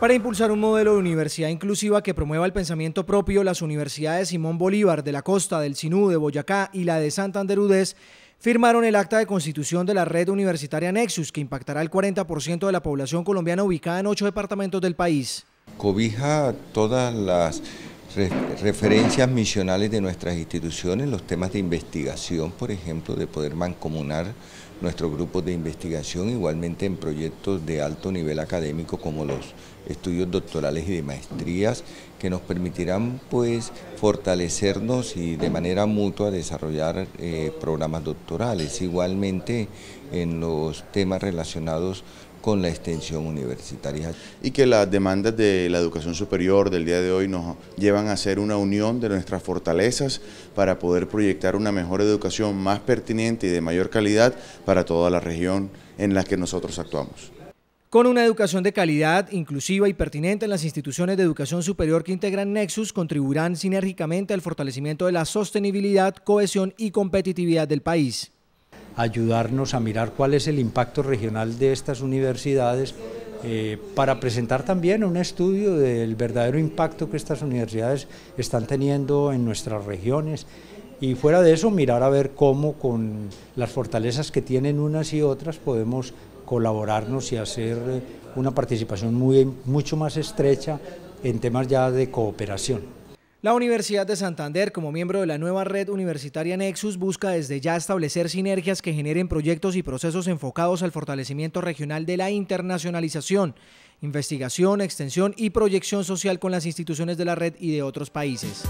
Para impulsar un modelo de universidad inclusiva que promueva el pensamiento propio, las universidades Simón Bolívar de la Costa, del Sinú, de Boyacá y la de Santander firmaron el acta de constitución de la red universitaria Nexus, que impactará al 40% de la población colombiana ubicada en ocho departamentos del país. Cobija todas las referencias misionales de nuestras instituciones, los temas de investigación, por ejemplo, de poder mancomunar nuestros grupos de investigación, igualmente en proyectos de alto nivel académico como los estudios doctorales y de maestrías, que nos permitirán pues fortalecernos y de manera mutua desarrollar eh, programas doctorales. Igualmente en los temas relacionados con la extensión universitaria. Y que las demandas de la educación superior del día de hoy nos llevan a hacer una unión de nuestras fortalezas para poder proyectar una mejor educación más pertinente y de mayor calidad para toda la región en la que nosotros actuamos. Con una educación de calidad, inclusiva y pertinente en las instituciones de educación superior que integran Nexus, contribuirán sinérgicamente al fortalecimiento de la sostenibilidad, cohesión y competitividad del país ayudarnos a mirar cuál es el impacto regional de estas universidades eh, para presentar también un estudio del verdadero impacto que estas universidades están teniendo en nuestras regiones y fuera de eso mirar a ver cómo con las fortalezas que tienen unas y otras podemos colaborarnos y hacer eh, una participación muy, mucho más estrecha en temas ya de cooperación. La Universidad de Santander, como miembro de la nueva red universitaria Nexus, busca desde ya establecer sinergias que generen proyectos y procesos enfocados al fortalecimiento regional de la internacionalización, investigación, extensión y proyección social con las instituciones de la red y de otros países.